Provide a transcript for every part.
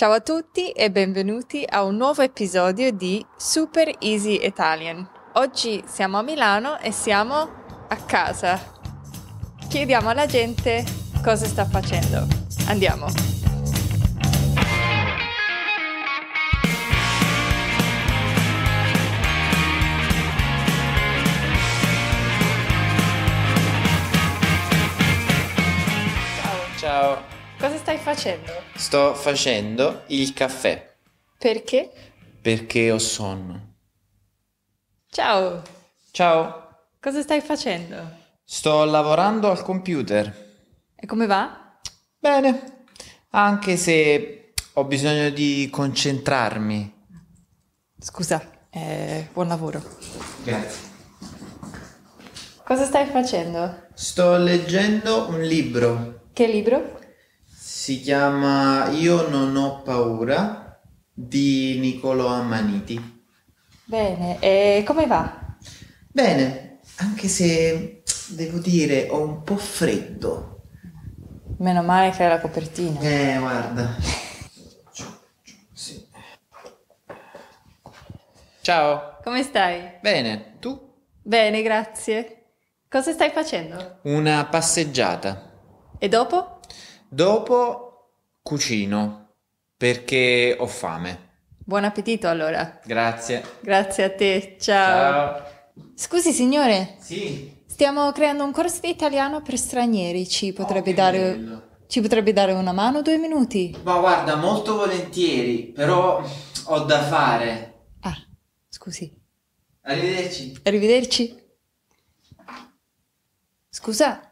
Ciao a tutti e benvenuti a un nuovo episodio di Super Easy Italian. Oggi siamo a Milano e siamo a casa. Chiediamo alla gente cosa sta facendo. Andiamo! facendo? Sto facendo il caffè. Perché? Perché ho sonno. Ciao. Ciao. Cosa stai facendo? Sto lavorando al computer. E come va? Bene, anche se ho bisogno di concentrarmi. Scusa, eh, buon lavoro. Grazie. Cosa stai facendo? Sto leggendo un libro. Che libro? Si chiama Io non ho paura di Niccolò Ammaniti. Bene, e come va? Bene, anche se devo dire ho un po' freddo. Meno male che hai la copertina. Eh, guarda. sì. Ciao. Come stai? Bene, tu? Bene, grazie. Cosa stai facendo? Una passeggiata. E dopo? Dopo cucino perché ho fame. Buon appetito allora. Grazie. Grazie a te, ciao. ciao. Scusi signore. Sì. Stiamo creando un corso di italiano per stranieri, ci oh, potrebbe, oh, dare, ci potrebbe dare una mano due minuti? Ma guarda, molto volentieri, però ho da fare. Ah, scusi. Arrivederci. Arrivederci. Scusa,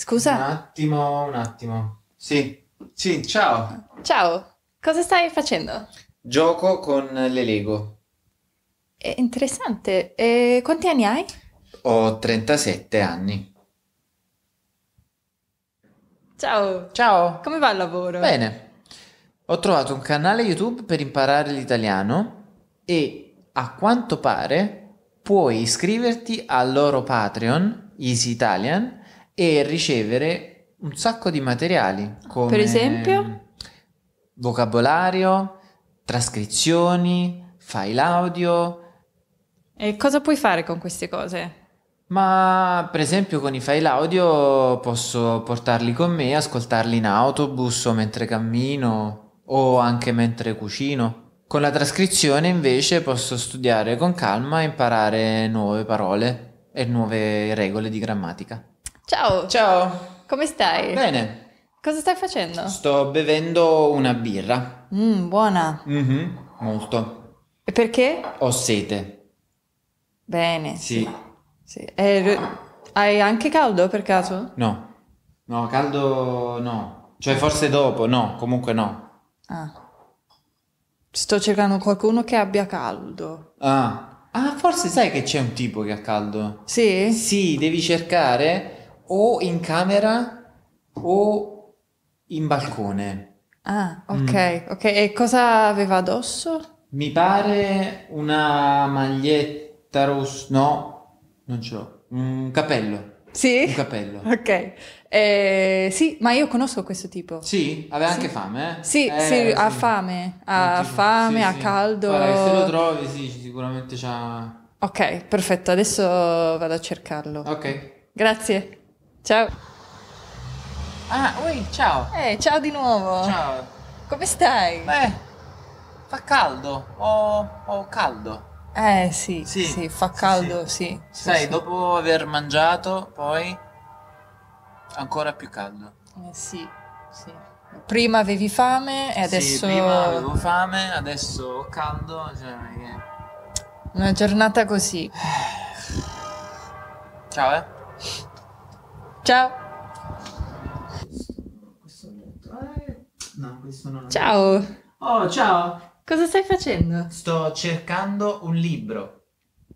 Scusa? Un attimo, un attimo. Sì, sì, ciao. Ciao, cosa stai facendo? Gioco con le Lego. È eh, interessante. E quanti anni hai? Ho 37 anni. Ciao. Ciao. Come va il lavoro? Bene. Ho trovato un canale YouTube per imparare l'italiano e a quanto pare puoi iscriverti al loro Patreon, Easy Italian, e ricevere un sacco di materiali come per esempio vocabolario, trascrizioni, file audio. E cosa puoi fare con queste cose? Ma per esempio con i file audio posso portarli con me, ascoltarli in autobus o mentre cammino o anche mentre cucino. Con la trascrizione invece posso studiare con calma e imparare nuove parole e nuove regole di grammatica. Ciao. Ciao. Come stai? Bene. Cosa stai facendo? Sto bevendo una birra. Mmm, buona. Mm-hmm, molto. E perché? Ho sete. Bene. Sì. sì. E, hai anche caldo per caso? No. No, caldo no. Cioè forse dopo, no, comunque no. Ah. Sto cercando qualcuno che abbia caldo. Ah. Ah, forse sai che c'è un tipo che ha caldo. Sì? Sì, devi cercare o in camera o in balcone. Ah, mm. ok, mm. ok. E cosa aveva addosso? Mi pare una maglietta rossa, no, non ce l'ho, un capello. Sì? Un cappello. Ok. Eh, sì, ma io conosco questo tipo. Sì, aveva sì. anche fame. Eh? Sì, eh, sì, sì, ha fame, ha tipo, fame, sì, ha caldo. Guarda, se lo trovi, sì, sicuramente c'ha... Ok, perfetto, adesso vado a cercarlo. Ok. Grazie. Ciao. Ah, ui, ciao. Eh, ciao di nuovo. Ciao. Come stai? Beh, fa caldo, ho, ho caldo. Eh sì, sì, sì fa caldo, sì. sì. sì Sai, dopo aver mangiato, poi ancora più caldo. Eh sì, sì. Prima avevi fame e adesso... prima avevo fame, adesso ho caldo. Cioè... Una giornata così. Ciao, eh. Ciao. No, questo non Ciao. Oh, ciao. Cosa stai facendo? Sto cercando un libro.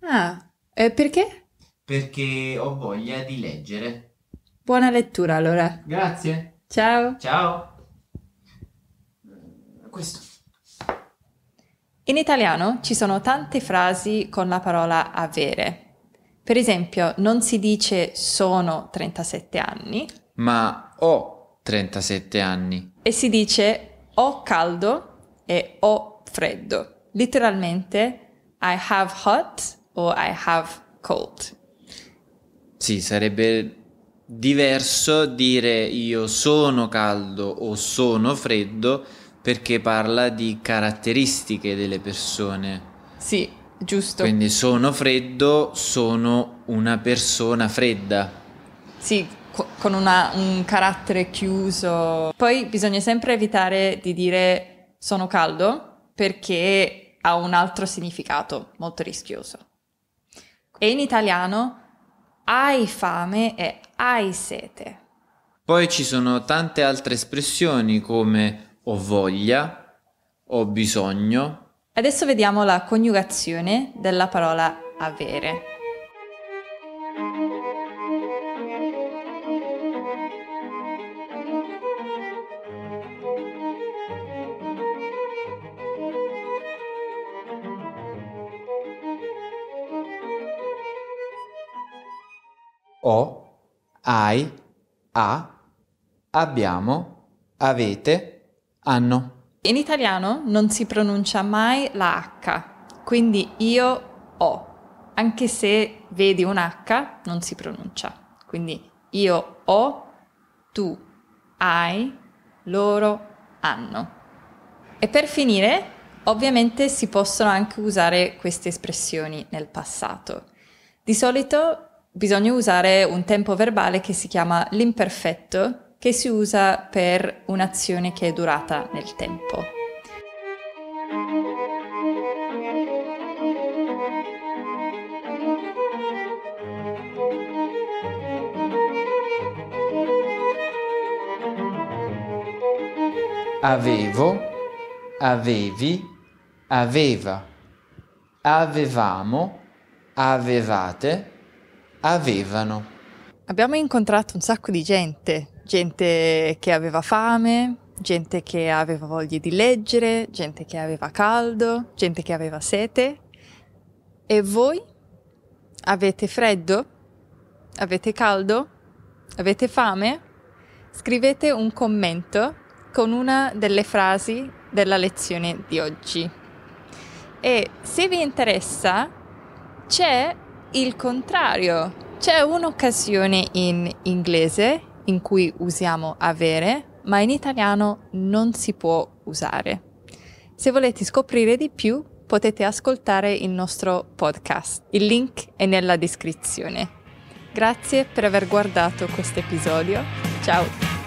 Ah, e perché? Perché ho voglia di leggere. Buona lettura allora. Grazie. Ciao. Ciao. Questo. In italiano ci sono tante frasi con la parola avere. Per esempio, non si dice sono 37 anni, ma ho 37 anni. E si dice ho caldo e ho freddo. Letteralmente I have hot o I have cold. Sì, sarebbe diverso dire io sono caldo o sono freddo perché parla di caratteristiche delle persone. Sì, Giusto. Quindi sono freddo, sono una persona fredda. Sì, co- con una, un carattere chiuso. Poi bisogna sempre evitare di dire sono caldo perché ha un altro significato molto rischioso. E in italiano hai fame e hai sete. Poi ci sono tante altre espressioni come ho voglia, ho bisogno, Adesso vediamo la coniugazione della parola avere. Ho, hai, ha, abbiamo, avete, hanno. In italiano non si pronuncia mai la H, quindi io ho, anche se vedi un H non si pronuncia. Quindi io ho, tu hai, loro hanno. E per finire, ovviamente si possono anche usare queste espressioni nel passato. Di solito bisogna usare un tempo verbale che si chiama l'imperfetto che si usa per un'azione che è durata nel tempo. Avevo, avevi, aveva, avevamo, avevate, avevano. Abbiamo incontrato un sacco di gente, gente che aveva fame, gente che aveva voglia di leggere, gente che aveva caldo, gente che aveva sete. E voi? Avete freddo? Avete caldo? Avete fame? Scrivete un commento con una delle frasi della lezione di oggi. E se vi interessa, c'è il contrario c'è un'occasione in inglese in cui usiamo avere, ma in italiano non si può usare. Se volete scoprire di più, potete ascoltare il nostro podcast. Il link è nella descrizione. Grazie per aver guardato questo episodio. Ciao!